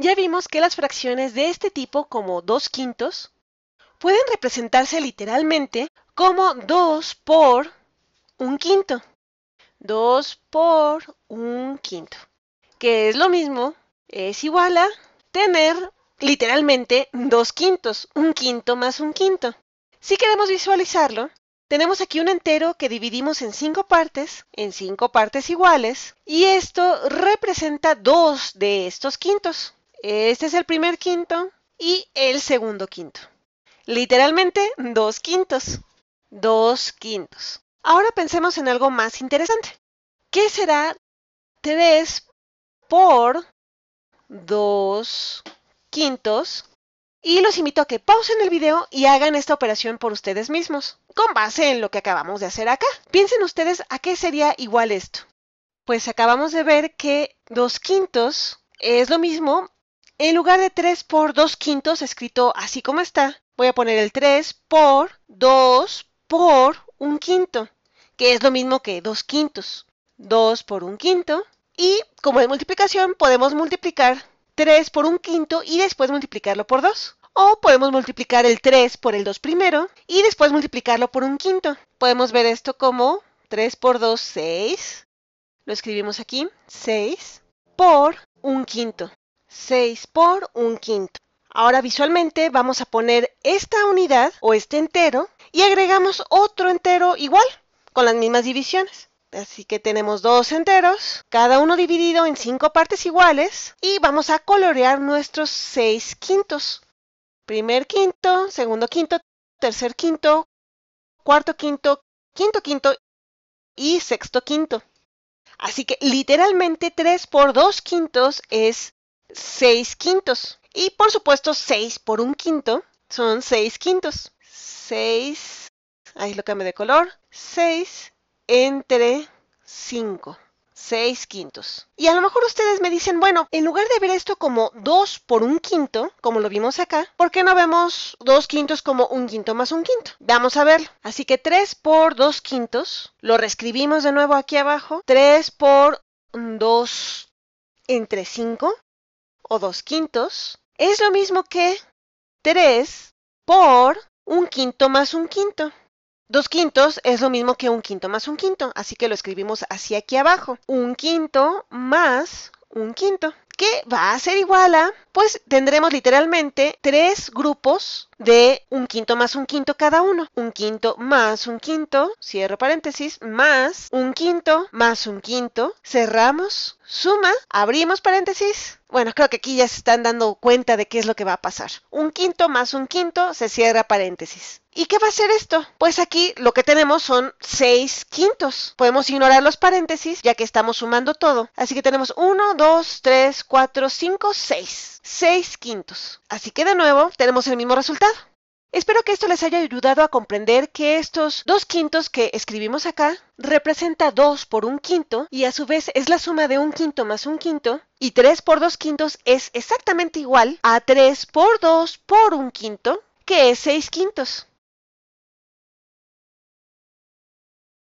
Ya vimos que las fracciones de este tipo, como 2 quintos, pueden representarse literalmente como 2 por 1 quinto. 2 por 1 quinto, que es lo mismo, es igual a tener literalmente 2 quintos, 1 quinto más 1 quinto. Si queremos visualizarlo, tenemos aquí un entero que dividimos en 5 partes, en 5 partes iguales, y esto representa 2 de estos quintos. Este es el primer quinto y el segundo quinto. Literalmente dos quintos. Dos quintos. Ahora pensemos en algo más interesante. ¿Qué será 3 por 2 quintos? Y los invito a que pausen el video y hagan esta operación por ustedes mismos, con base en lo que acabamos de hacer acá. Piensen ustedes a qué sería igual esto. Pues acabamos de ver que dos quintos es lo mismo en lugar de 3 por 2 quintos, escrito así como está, voy a poner el 3 por 2 por 1 quinto, que es lo mismo que 2 quintos. 2 por 1 quinto. Y como es multiplicación, podemos multiplicar 3 por 1 quinto y después multiplicarlo por 2. O podemos multiplicar el 3 por el 2 primero y después multiplicarlo por 1 quinto. Podemos ver esto como 3 por 2, 6. Lo escribimos aquí, 6 por 1 quinto. 6 por un quinto. Ahora visualmente vamos a poner esta unidad o este entero y agregamos otro entero igual, con las mismas divisiones. Así que tenemos dos enteros, cada uno dividido en cinco partes iguales y vamos a colorear nuestros seis quintos. Primer quinto, segundo quinto, tercer quinto, cuarto quinto, quinto quinto y sexto quinto. Así que literalmente 3 por 2 quintos es 6 quintos. Y por supuesto 6 por un quinto son 6 quintos. 6, ahí lo cambio de color, 6 entre 5. 6 quintos. Y a lo mejor ustedes me dicen, bueno, en lugar de ver esto como 2 por un quinto, como lo vimos acá, ¿por qué no vemos 2 quintos como un quinto más un quinto? Vamos a verlo. Así que 3 por 2 quintos, lo reescribimos de nuevo aquí abajo, 3 por 2 entre 5 o dos quintos es lo mismo que 3 por un quinto más un quinto. Dos quintos es lo mismo que un quinto más un quinto, así que lo escribimos así aquí abajo. Un quinto más un quinto, que va a ser igual a, pues tendremos literalmente tres grupos de un quinto más un quinto cada uno. Un quinto más un quinto, cierro paréntesis, más un quinto más un quinto, cerramos, suma, abrimos paréntesis. Bueno, creo que aquí ya se están dando cuenta de qué es lo que va a pasar. Un quinto más un quinto, se cierra paréntesis. ¿Y qué va a ser esto? Pues aquí lo que tenemos son seis quintos. Podemos ignorar los paréntesis ya que estamos sumando todo. Así que tenemos uno dos tres cuatro cinco seis seis quintos. Así que de nuevo tenemos el mismo resultado. Espero que esto les haya ayudado a comprender que estos dos quintos que escribimos acá representa 2 por un quinto y a su vez es la suma de un quinto más un quinto y 3 por 2 quintos es exactamente igual a 3 por 2 por un quinto que es 6 quintos.